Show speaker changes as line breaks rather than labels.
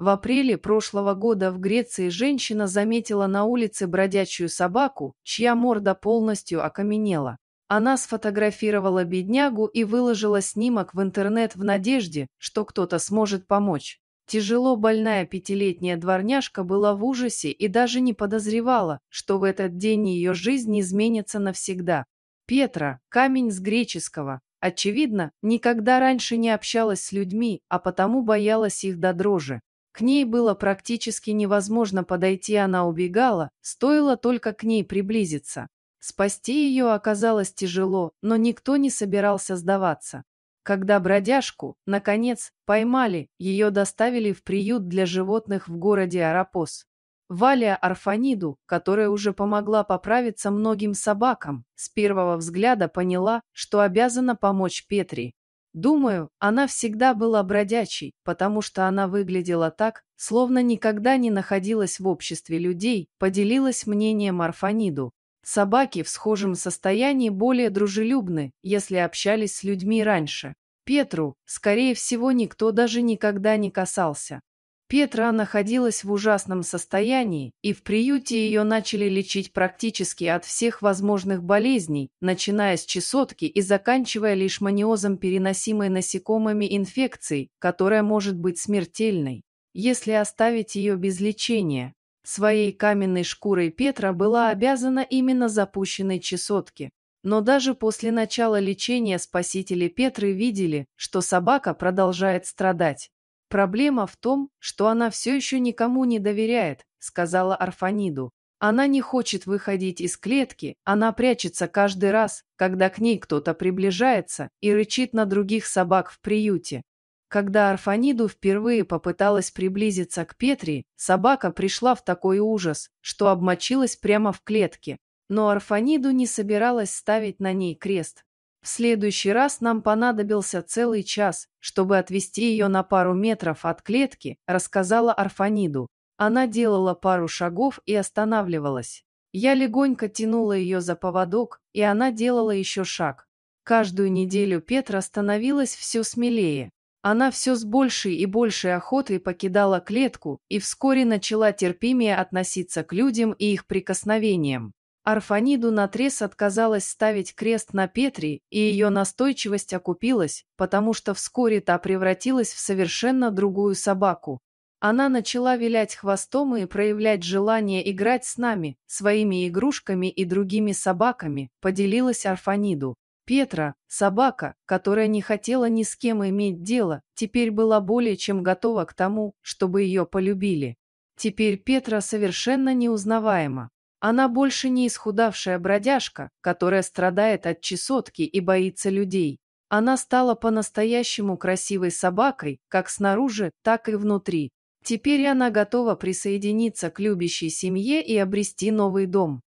В апреле прошлого года в Греции женщина заметила на улице бродячую собаку, чья морда полностью окаменела. Она сфотографировала беднягу и выложила снимок в интернет в надежде, что кто-то сможет помочь. Тяжело больная пятилетняя дворняжка была в ужасе и даже не подозревала, что в этот день ее жизнь изменится навсегда. Петра, камень с греческого, очевидно, никогда раньше не общалась с людьми, а потому боялась их до дрожи. К ней было практически невозможно подойти, она убегала, стоило только к ней приблизиться. Спасти ее оказалось тяжело, но никто не собирался сдаваться. Когда бродяжку, наконец, поймали, ее доставили в приют для животных в городе Арапос. Валя Арфаниду, которая уже помогла поправиться многим собакам, с первого взгляда поняла, что обязана помочь Петре. Думаю, она всегда была бродячей, потому что она выглядела так, словно никогда не находилась в обществе людей, поделилась мнение Марфаниду: Собаки в схожем состоянии более дружелюбны, если общались с людьми раньше. Петру, скорее всего, никто даже никогда не касался. Петра находилась в ужасном состоянии, и в приюте ее начали лечить практически от всех возможных болезней, начиная с чесотки и заканчивая лишь маниозом переносимой насекомыми инфекцией, которая может быть смертельной, если оставить ее без лечения. Своей каменной шкурой Петра была обязана именно запущенной чесотке. Но даже после начала лечения спасители Петры видели, что собака продолжает страдать. «Проблема в том, что она все еще никому не доверяет», — сказала Арфаниду. «Она не хочет выходить из клетки, она прячется каждый раз, когда к ней кто-то приближается и рычит на других собак в приюте». Когда Арфаниду впервые попыталась приблизиться к Петри, собака пришла в такой ужас, что обмочилась прямо в клетке. Но Арфаниду не собиралась ставить на ней крест. В следующий раз нам понадобился целый час, чтобы отвести ее на пару метров от клетки, рассказала Арфаниду. Она делала пару шагов и останавливалась. Я легонько тянула ее за поводок, и она делала еще шаг. Каждую неделю Петра становилась все смелее. Она все с большей и большей охотой покидала клетку и вскоре начала терпимее относиться к людям и их прикосновениям. Арфаниду наотрез отказалась ставить крест на Петре, и ее настойчивость окупилась, потому что вскоре та превратилась в совершенно другую собаку. Она начала вилять хвостом и проявлять желание играть с нами, своими игрушками и другими собаками, поделилась Арфаниду. Петра, собака, которая не хотела ни с кем иметь дело, теперь была более чем готова к тому, чтобы ее полюбили. Теперь Петра совершенно неузнаваема. Она больше не исхудавшая бродяжка, которая страдает от чесотки и боится людей. Она стала по-настоящему красивой собакой, как снаружи, так и внутри. Теперь она готова присоединиться к любящей семье и обрести новый дом.